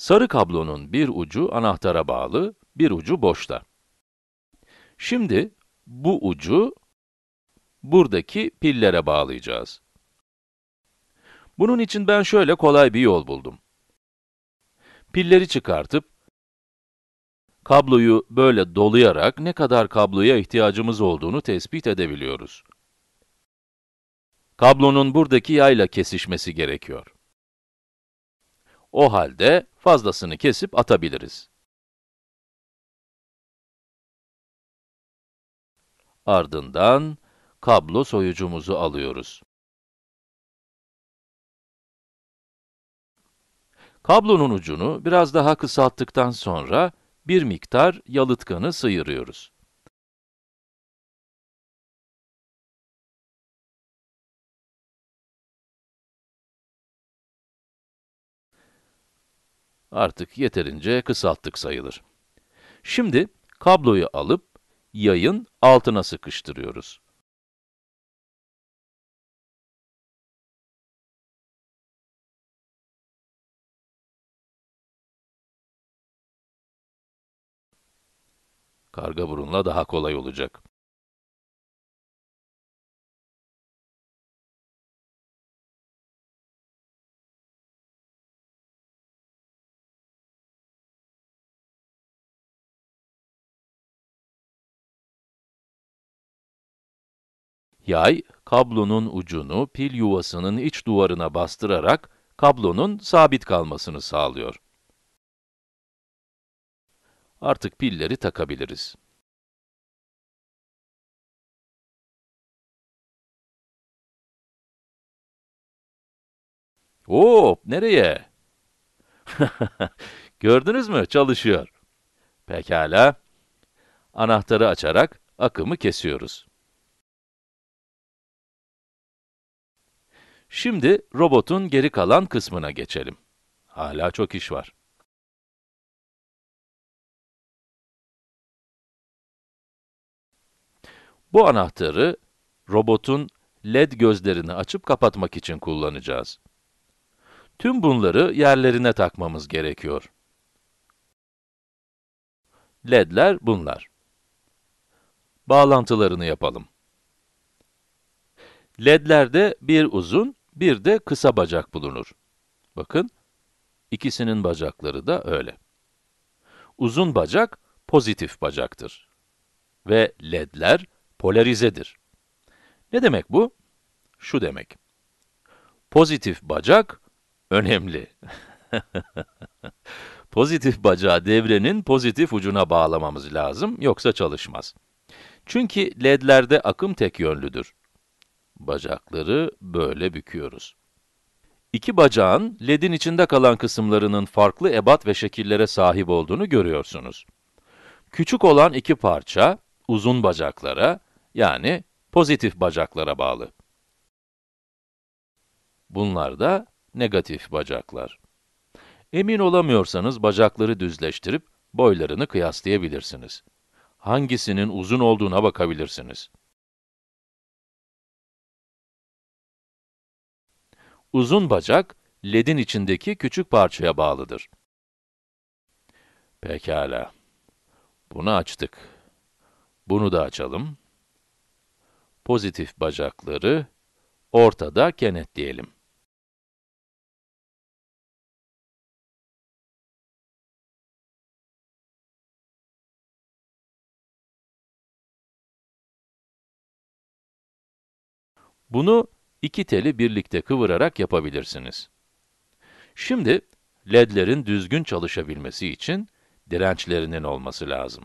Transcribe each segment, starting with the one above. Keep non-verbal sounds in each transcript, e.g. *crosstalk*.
Sarı kablonun bir ucu anahtara bağlı, bir ucu boşta. Şimdi bu ucu buradaki pillere bağlayacağız. Bunun için ben şöyle kolay bir yol buldum. Pilleri çıkartıp, kabloyu böyle dolayarak ne kadar kabloya ihtiyacımız olduğunu tespit edebiliyoruz. Kablonun buradaki yayla kesişmesi gerekiyor. O halde fazlasını kesip atabiliriz. Ardından kablo soyucumuzu alıyoruz. Kablonun ucunu biraz daha kısalttıktan sonra bir miktar yalıtkanı sıyırıyoruz. artık yeterince kısalttık sayılır. Şimdi kabloyu alıp yayın altına sıkıştırıyoruz. Karga burunla daha kolay olacak. Yay, kablonun ucunu pil yuvasının iç duvarına bastırarak kablonun sabit kalmasını sağlıyor. Artık pilleri takabiliriz. Oo, nereye? *laughs* Gördünüz mü? Çalışıyor. Pekala. Anahtarı açarak akımı kesiyoruz. Şimdi robotun geri kalan kısmına geçelim. Hala çok iş var. Bu anahtarı robotun led gözlerini açıp kapatmak için kullanacağız. Tüm bunları yerlerine takmamız gerekiyor. ledler bunlar. Bağlantılarını yapalım. Ledlerde bir uzun, bir de kısa bacak bulunur. Bakın, ikisinin bacakları da öyle. Uzun bacak, pozitif bacaktır. Ve ledler polarizedir. Ne demek bu? Şu demek. Pozitif bacak önemli. *laughs* pozitif bacağı devrenin pozitif ucuna bağlamamız lazım, yoksa çalışmaz. Çünkü ledlerde akım tek yönlüdür. Bacakları böyle büküyoruz. İki bacağın, ledin içinde kalan kısımlarının farklı ebat ve şekillere sahip olduğunu görüyorsunuz. Küçük olan iki parça, uzun bacaklara, yani pozitif bacaklara bağlı. Bunlar da negatif bacaklar. Emin olamıyorsanız bacakları düzleştirip boylarını kıyaslayabilirsiniz. Hangisinin uzun olduğuna bakabilirsiniz. Uzun bacak, ledin içindeki küçük parçaya bağlıdır. Pekala. Bunu açtık. Bunu da açalım. Pozitif bacakları ortada kenetleyelim. Bunu iki teli birlikte kıvırarak yapabilirsiniz. Şimdi, ledlerin düzgün çalışabilmesi için dirençlerinin olması lazım.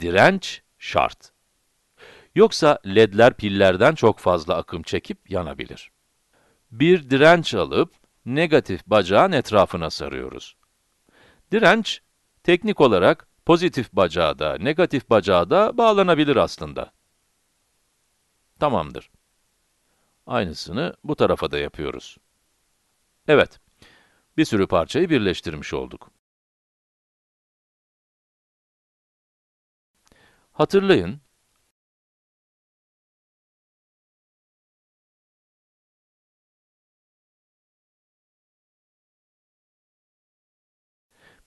Direnç şart. Yoksa ledler pillerden çok fazla akım çekip yanabilir. Bir direnç alıp negatif bacağın etrafına sarıyoruz. Direnç, teknik olarak pozitif bacağa da negatif bacağa da bağlanabilir aslında. Tamamdır. Aynısını bu tarafa da yapıyoruz. Evet, bir sürü parçayı birleştirmiş olduk. Hatırlayın,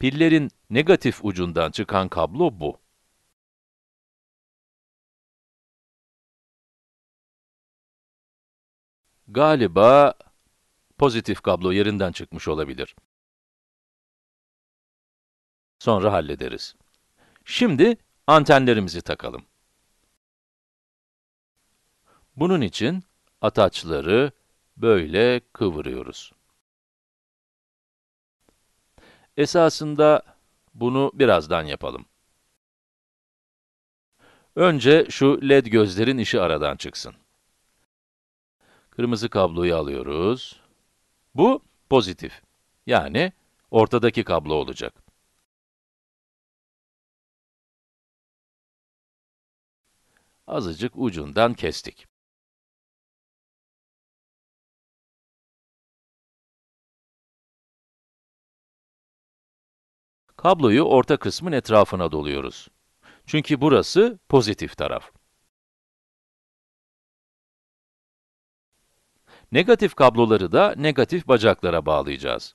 pillerin negatif ucundan çıkan kablo bu. Galiba pozitif kablo yerinden çıkmış olabilir. Sonra hallederiz. Şimdi antenlerimizi takalım. Bunun için ataçları böyle kıvırıyoruz. Esasında bunu birazdan yapalım. Önce şu led gözlerin işi aradan çıksın. Kırmızı kabloyu alıyoruz. Bu pozitif. Yani ortadaki kablo olacak. Azıcık ucundan kestik. Kabloyu orta kısmın etrafına doluyoruz. Çünkü burası pozitif taraf. Negatif kabloları da negatif bacaklara bağlayacağız.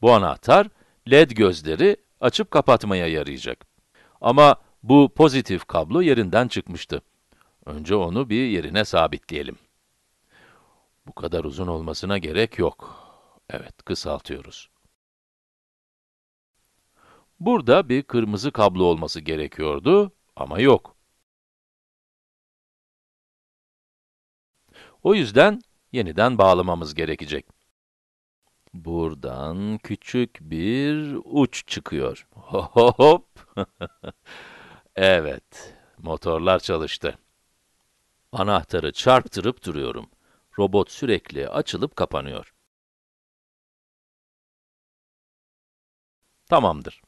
Bu anahtar, led gözleri açıp kapatmaya yarayacak. Ama bu pozitif kablo yerinden çıkmıştı. Önce onu bir yerine sabitleyelim. Bu kadar uzun olmasına gerek yok. Evet, kısaltıyoruz. Burada bir kırmızı kablo olması gerekiyordu ama yok. O yüzden yeniden bağlamamız gerekecek. Buradan küçük bir uç çıkıyor. *laughs* Hop! *laughs* evet, motorlar çalıştı. Anahtarı çarptırıp duruyorum. Robot sürekli açılıp kapanıyor. Tamamdır.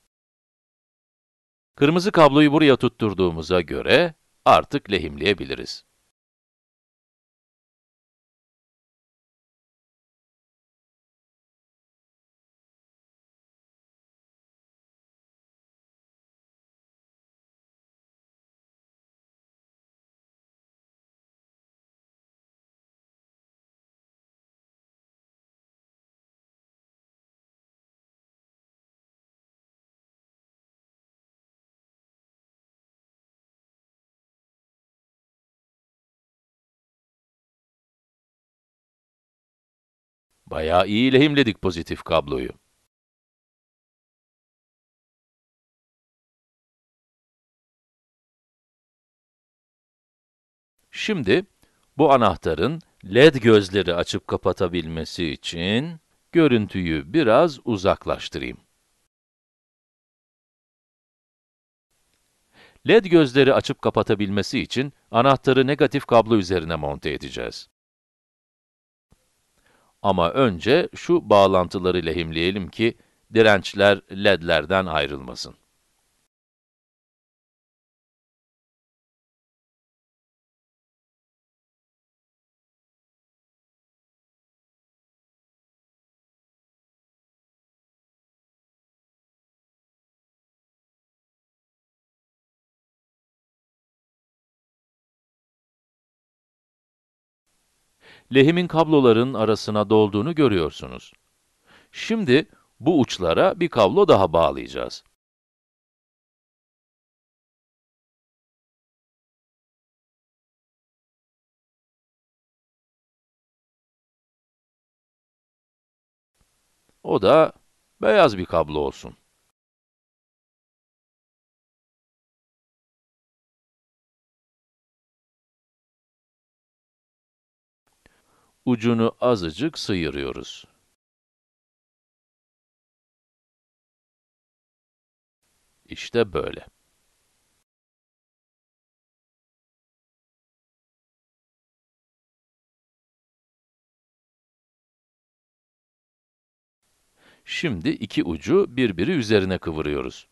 Kırmızı kabloyu buraya tutturduğumuza göre artık lehimleyebiliriz. Bayağı iyi lehimledik pozitif kabloyu. Şimdi bu anahtarın led gözleri açıp kapatabilmesi için görüntüyü biraz uzaklaştırayım. LED gözleri açıp kapatabilmesi için anahtarı negatif kablo üzerine monte edeceğiz. Ama önce şu bağlantıları lehimleyelim ki dirençler ledlerden ayrılmasın. lehimin kabloların arasına dolduğunu görüyorsunuz. Şimdi bu uçlara bir kablo daha bağlayacağız. O da beyaz bir kablo olsun. ucunu azıcık sıyırıyoruz. İşte böyle. Şimdi iki ucu birbiri üzerine kıvırıyoruz.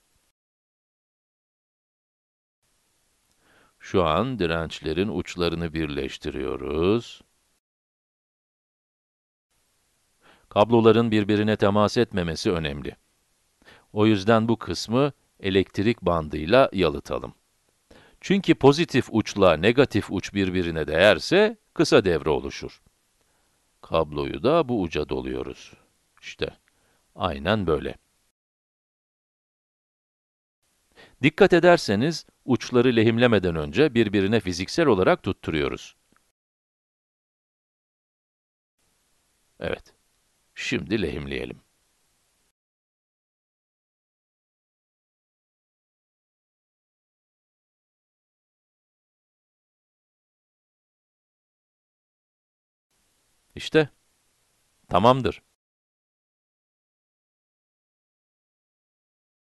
Şu an dirençlerin uçlarını birleştiriyoruz. kabloların birbirine temas etmemesi önemli. O yüzden bu kısmı elektrik bandıyla yalıtalım. Çünkü pozitif uçla negatif uç birbirine değerse kısa devre oluşur. Kabloyu da bu uca doluyoruz. İşte, aynen böyle. Dikkat ederseniz, uçları lehimlemeden önce birbirine fiziksel olarak tutturuyoruz. Evet. Şimdi lehimleyelim. İşte tamamdır.